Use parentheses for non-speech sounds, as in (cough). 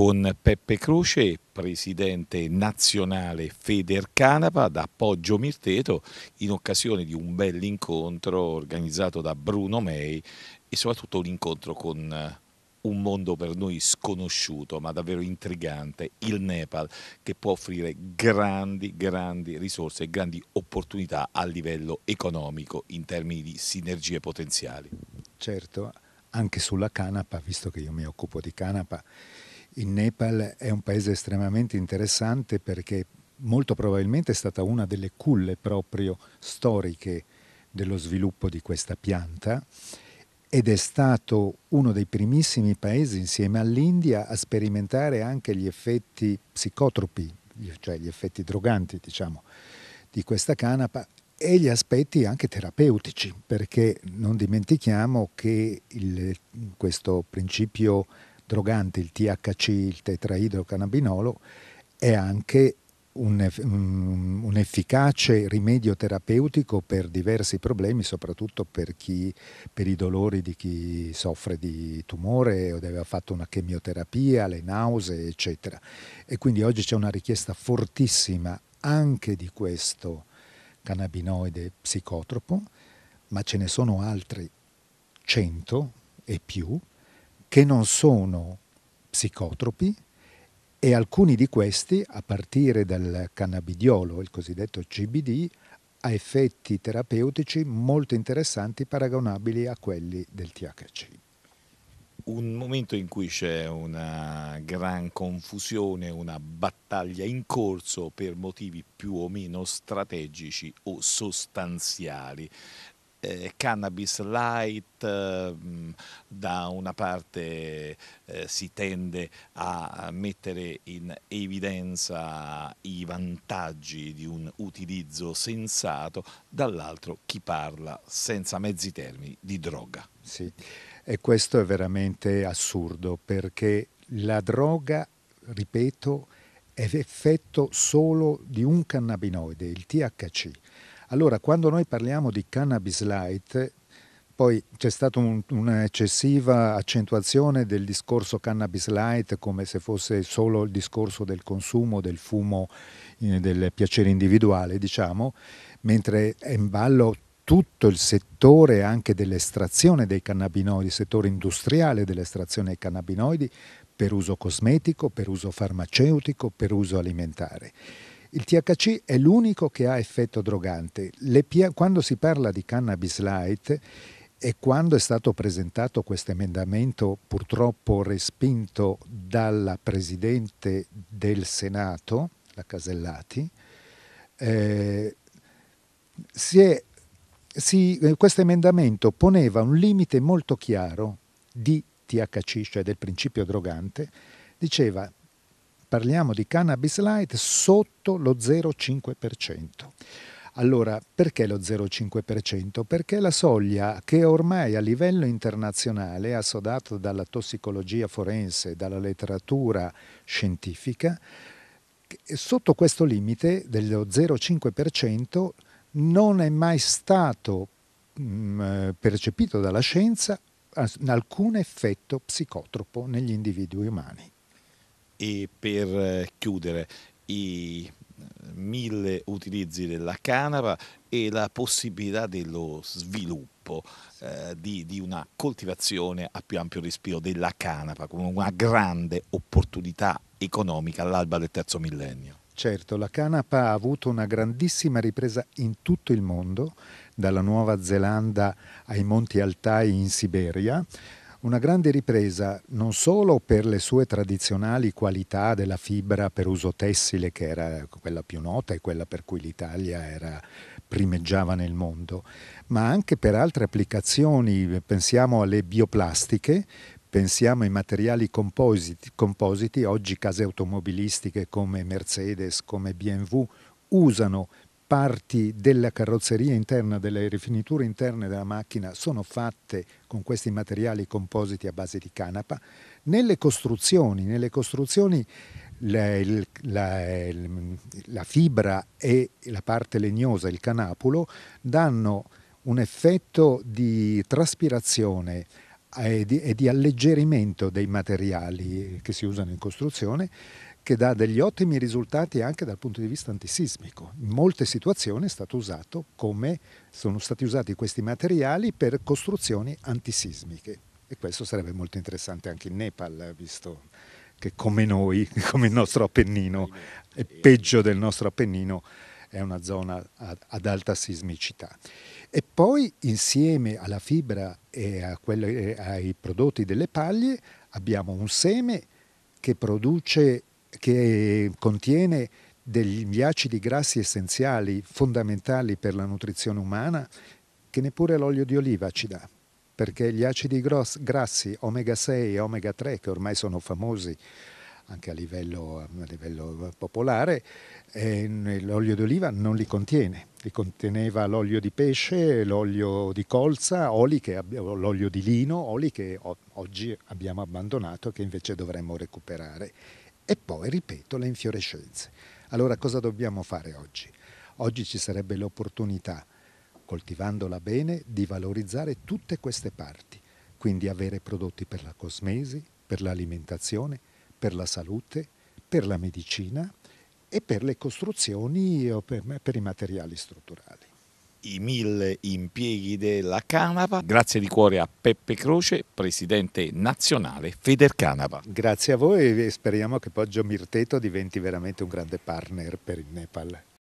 con Peppe Croce, presidente nazionale Feder Canapa, da Poggio Mirteto, in occasione di un bell'incontro organizzato da Bruno May e soprattutto un incontro con eh, un mondo per noi sconosciuto ma davvero intrigante, il Nepal, che può offrire grandi, grandi risorse e grandi opportunità a livello economico in termini di sinergie potenziali. Certo, anche sulla canapa, visto che io mi occupo di canapa, il Nepal è un paese estremamente interessante perché molto probabilmente è stata una delle culle proprio storiche dello sviluppo di questa pianta ed è stato uno dei primissimi paesi insieme all'India a sperimentare anche gli effetti psicotropi, cioè gli effetti droganti diciamo, di questa canapa e gli aspetti anche terapeutici, perché non dimentichiamo che il, questo principio drogante, il THC, il tetraidrocannabinolo, è anche un, un, efficace rimedio terapeutico per diversi problemi, soprattutto per, chi, per i dolori di chi soffre di tumore o aver fatto una chemioterapia, le nausee, eccetera. E quindi oggi c'è una richiesta fortissima anche di questo cannabinoide psicotropo, ma ce ne sono altri 100 e più che non sono psicotropi e alcuni di questi, a partire dal cannabidiolo, il cosiddetto CBD, ha effetti terapeutici molto interessanti paragonabili a quelli del THC. Un momento in cui c'è una gran confusione, una battaglia in corso per motivi più o meno strategici o sostanziali eh, cannabis light, eh, da una parte eh, si tende a mettere in evidenza i vantaggi di un utilizzo sensato, dall'altro chi parla senza mezzi termini di droga. Sì, e questo è veramente assurdo perché la droga, ripeto, è effetto solo di un cannabinoide, il THC allora, quando noi parliamo di cannabis light, poi c'è stata un, un'eccessiva accentuazione del discorso cannabis light come se fosse solo il discorso del consumo, del fumo, eh, del piacere individuale, diciamo, mentre è in ballo tutto il settore anche dell'estrazione dei cannabinoidi, il settore industriale dell'estrazione dei cannabinoidi per uso cosmetico, per uso farmaceutico, per uso alimentare. Il THC è l'unico che ha effetto drogante. Pia- quando si parla di cannabis light e quando è stato presentato questo emendamento, purtroppo respinto dalla Presidente del Senato, la Casellati, eh, si si, eh, questo emendamento poneva un limite molto chiaro di THC, cioè del principio drogante, diceva parliamo di cannabis light sotto lo 0,5%. Allora, perché lo 0,5%? Perché la soglia che ormai a livello internazionale, assodata dalla tossicologia forense, dalla letteratura scientifica, sotto questo limite dello 0,5% non è mai stato mh, mm, percepito dalla scienza alcun effetto psicotropo negli individui umani e per eh, chiudere i eh, mille utilizzi della canapa e la possibilità dello sviluppo eh, di, di, una coltivazione a più ampio respiro della canapa come una grande opportunità economica all'alba del terzo millennio. Certo, la canapa ha avuto una grandissima ripresa in tutto il mondo, dalla Nuova Zelanda ai Monti Altai in Siberia, una grande ripresa non solo per le sue tradizionali qualità della fibra per uso tessile, che era quella più nota e quella per cui l'Italia era, primeggiava nel mondo, ma anche per altre applicazioni. Pensiamo alle bioplastiche, Pensiamo ai materiali compositi, compositi, oggi case automobilistiche come Mercedes, come BMW usano parti della carrozzeria interna, delle rifiniture interne della macchina sono fatte con questi materiali compositi a base di canapa. Nelle costruzioni, nelle costruzioni la, la, la, fibra e la parte legnosa, il canapulo, danno un effetto di traspirazione e di, e di alleggerimento dei materiali che si usano in costruzione che dà degli ottimi risultati anche dal punto di vista antisismico. In molte situazioni è stato usato come sono stati usati questi materiali per costruzioni antisismiche e questo sarebbe molto interessante anche in Nepal, visto che come noi, (laughs) come il nostro Appennino, è peggio del nostro Appennino, è una zona ad, alta sismicità. E poi insieme alla fibra e quelli, ai prodotti delle paglie abbiamo un seme che produce che contiene degli acidi grassi essenziali fondamentali per la nutrizione umana che neppure l'olio di oliva ci dà, perché gli acidi grassi omega 6 e omega 3, che ormai sono famosi anche a livello, a livello popolare, eh, l'olio oliva non li contiene. Li conteneva l'olio di pesce, l'olio di colza, che, l'olio di lino, oli che oggi abbiamo abbandonato e che invece dovremmo recuperare. E poi, ripeto, le infiorescenze. Allora cosa dobbiamo fare oggi? Oggi ci sarebbe l'opportunità, coltivandola bene, di valorizzare tutte queste parti, quindi avere prodotti per la cosmesi, per l'alimentazione, per la salute, per la medicina e per le costruzioni o per, per i materiali strutturali i mille impieghi della Canava. Grazie di cuore a Peppe Croce, presidente nazionale Feder Canava. Grazie a voi e speriamo che Poggio Mirteto diventi veramente un grande partner per il Nepal.